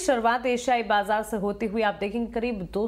शुरुआत एशियाई बाजार से होती हुई आप देखेंगे करीब दो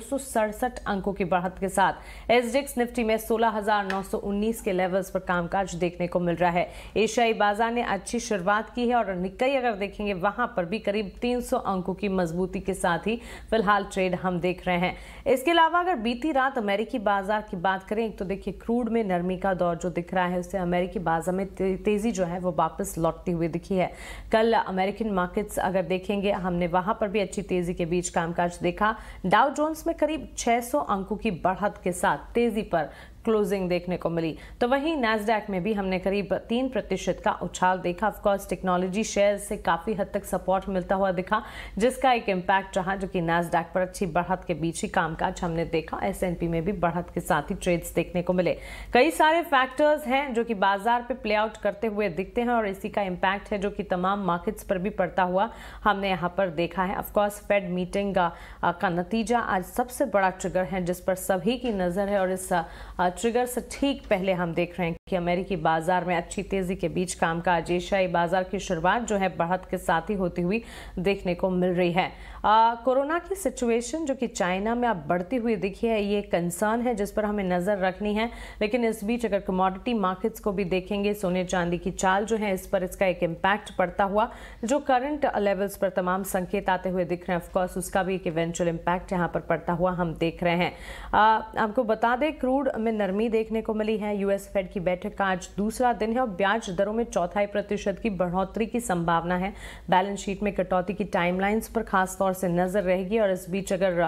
अंकों की बढ़त के साथ एसडेक्स निफ्टी में 16,919 के लेवल्स पर कामकाज देखने को मिल रहा है एशियाई बाजार ने अच्छी शुरुआत की है और निकई अगर देखेंगे वहां पर भी करीब 300 अंकों की मजबूती के साथ ही फिलहाल ट्रेड हम देख रहे हैं इसके अलावा अगर बीती रात अमेरिकी बाजार की बात करें तो देखिए क्रूड में नरमी का दौर जो दिख रहा है उससे अमेरिकी बाजार में तेजी जो है वो वापस लौटती हुई दिखी है कल अमेरिकन मार्केट्स अगर देखेंगे हमने वहां वहां पर भी अच्छी तेजी के बीच कामकाज देखा डाउ जोन्स में करीब 600 अंकों की बढ़त के साथ तेजी पर क्लोजिंग देखने को मिली तो वहीं नैसडैक में भी हमने करीब तीन प्रतिशत का उछाल देखा ऑफकोर्स टेक्नोलॉजी शेयर से काफ़ी हद तक सपोर्ट मिलता हुआ दिखा जिसका एक इम्पैक्ट रहा जो कि नैसडैक पर अच्छी बढ़त के बीच ही कामकाज हमने देखा एस में भी बढ़त के साथ ही ट्रेड्स देखने को मिले कई सारे फैक्टर्स हैं जो कि बाजार पे प्ले आउट करते हुए दिखते हैं और इसी का इम्पैक्ट है जो कि तमाम मार्केट्स पर भी पड़ता हुआ हमने यहाँ पर देखा है ऑफकोर्स फेड मीटिंग का नतीजा आज सबसे बड़ा ट्रिगर है जिस पर सभी की नज़र है और इस ट्रिगर से ठीक पहले हम देख रहे हैं कि अमेरिकी बाजार में अच्छी तेजी के बीच कामकाज एशियाई बाजार की शुरुआत जो है बढ़त के साथ ही होती हुई देखने को मिल रही है कोरोना की सिचुएशन जो कि चाइना में अब बढ़ती हुई दिखी है ये कंसर्न है जिस पर हमें नज़र रखनी है लेकिन इस बीच अगर कमोडिटी मार्केट्स को भी देखेंगे सोने चांदी की चाल जो है इस पर इसका एक इम्पैक्ट पड़ता हुआ जो करंट लेवल्स पर तमाम संकेत आते हुए दिख रहे हैं ऑफकोर्स उसका भी एक इवेंचुअल इम्पैक्ट यहाँ पर पड़ता हुआ हम देख रहे हैं आपको बता दें क्रूड में नरमी देखने को मिली है यूएस फेड की बैठक का आज दूसरा दिन है और ब्याज दरों में चौथाई प्रतिशत की बढ़ोतरी की संभावना है बैलेंस शीट में कटौती की टाइमलाइंस पर खास तौर से नजर रहेगी और इस बीच अगर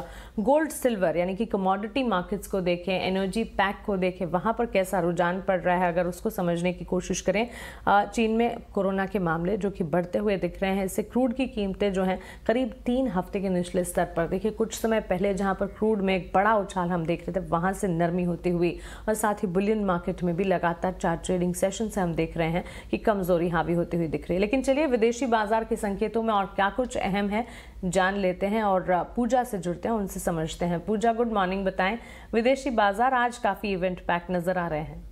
गोल्ड सिल्वर यानी कि कमोडिटी मार्केट्स को देखें एनर्जी पैक को देखें वहां पर कैसा रुझान पड़ रहा है अगर उसको समझने की कोशिश करें चीन में कोरोना के मामले जो कि बढ़ते हुए दिख रहे हैं इससे क्रूड की कीमतें जो हैं करीब तीन हफ्ते के निचले स्तर पर देखिए कुछ समय पहले जहां पर क्रूड में एक बड़ा उछाल हम देख रहे थे वहां से नरमी होती हुई और साथ ही बुलियन मार्केट में भी लगातार लगातार चार ट्रेडिंग सेशन से हम देख रहे हैं कि कमजोरी हावी होती हुई दिख रही है लेकिन चलिए विदेशी बाजार के संकेतों में और क्या कुछ अहम है जान लेते हैं और पूजा से जुड़ते हैं उनसे समझते हैं पूजा गुड मॉर्निंग बताएं विदेशी बाजार आज काफी इवेंट पैक नजर आ रहे हैं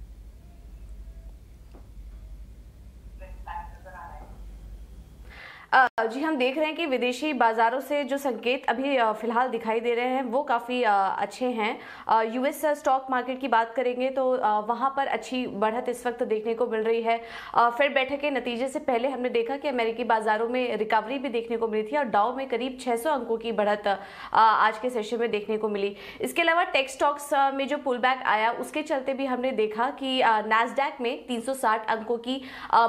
जी हम देख रहे हैं कि विदेशी बाज़ारों से जो संकेत अभी फ़िलहाल दिखाई दे रहे हैं वो काफ़ी अच्छे हैं यूएस स्टॉक मार्केट की बात करेंगे तो वहाँ पर अच्छी बढ़त इस वक्त देखने को मिल रही है फिर बैठक के नतीजे से पहले हमने देखा कि अमेरिकी बाज़ारों में रिकवरी भी देखने को मिली थी और डाओ में करीब छः अंकों की बढ़त आज के सेशन में देखने को मिली इसके अलावा टेक्स स्टॉक्स में जो पुल आया उसके चलते भी हमने देखा कि नैसडैक में तीन अंकों की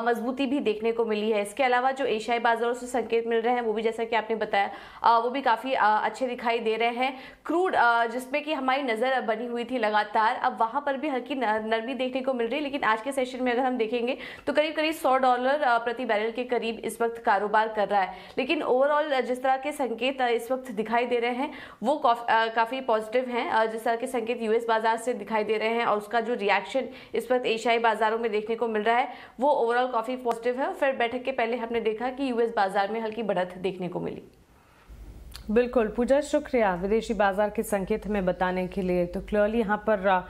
मजबूती भी देखने को मिली है इसके अलावा जो एशियाई बाज़ारों से संकेत मिल रहे हैं वो भी जैसा कि आपने बताया वो भी काफ़ी अच्छे दिखाई दे रहे हैं क्रूड जिसमें कि हमारी नज़र बनी हुई थी लगातार अब वहाँ पर भी हल्की नरमी देखने को मिल रही है लेकिन आज के सेशन में अगर हम देखेंगे तो करीब करीब सौ डॉलर प्रति बैरल के करीब इस वक्त कारोबार कर रहा है लेकिन ओवरऑल जिस तरह के संकेत इस वक्त दिखाई दे रहे हैं वो काफ़ी पॉजिटिव हैं जिस तरह के संकेत यूएस बाजार से दिखाई दे रहे हैं और उसका जो रिएक्शन इस वक्त एशियाई बाजारों में देखने को मिल रहा है वो ओवरऑल काफ़ी पॉजिटिव है फिर बैठक के पहले हमने देखा कि यूएस बाजार में में हल्की बढ़त देखने को मिली बिल्कुल पूजा शुक्रिया विदेशी बाजार के संकेत हमें बताने के लिए तो क्लियरली यहाँ पर आ,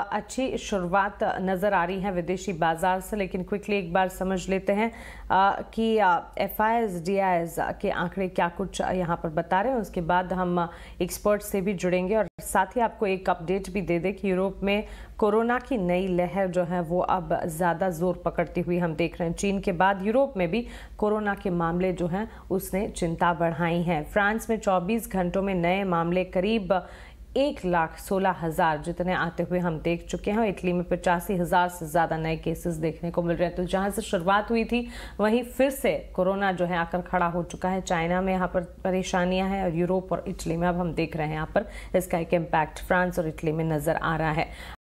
अच्छी शुरुआत नज़र आ रही है विदेशी बाजार से लेकिन क्विकली एक बार समझ लेते हैं आ, कि F I D I S के आंकड़े क्या कुछ यहाँ पर बता रहे हैं उसके बाद हम एक्सपर्ट से भी जुड़ेंगे और साथ ही आपको एक अपडेट भी दे दें कि यूरोप में कोरोना की नई लहर जो है वो अब ज़्यादा जोर पकड़ती हुई हम देख रहे हैं चीन के बाद यूरोप में भी कोरोना के मामले जो हैं उसने चिंता बढ़ाई है फ्रांस में में 24 घंटों में नए मामले करीब एक लाख सोलह हज़ार जितने आते हुए हम देख चुके हैं इटली में पचासी हज़ार से ज़्यादा नए केसेस देखने को मिल रहे हैं तो जहां से शुरुआत हुई थी वहीं फिर से कोरोना जो है आकर खड़ा हो चुका है चाइना में यहां पर परेशानियां हैं और यूरोप और इटली में अब हम देख रहे हैं यहां पर इसका एक इम्पैक्ट फ्रांस और इटली में नज़र आ रहा है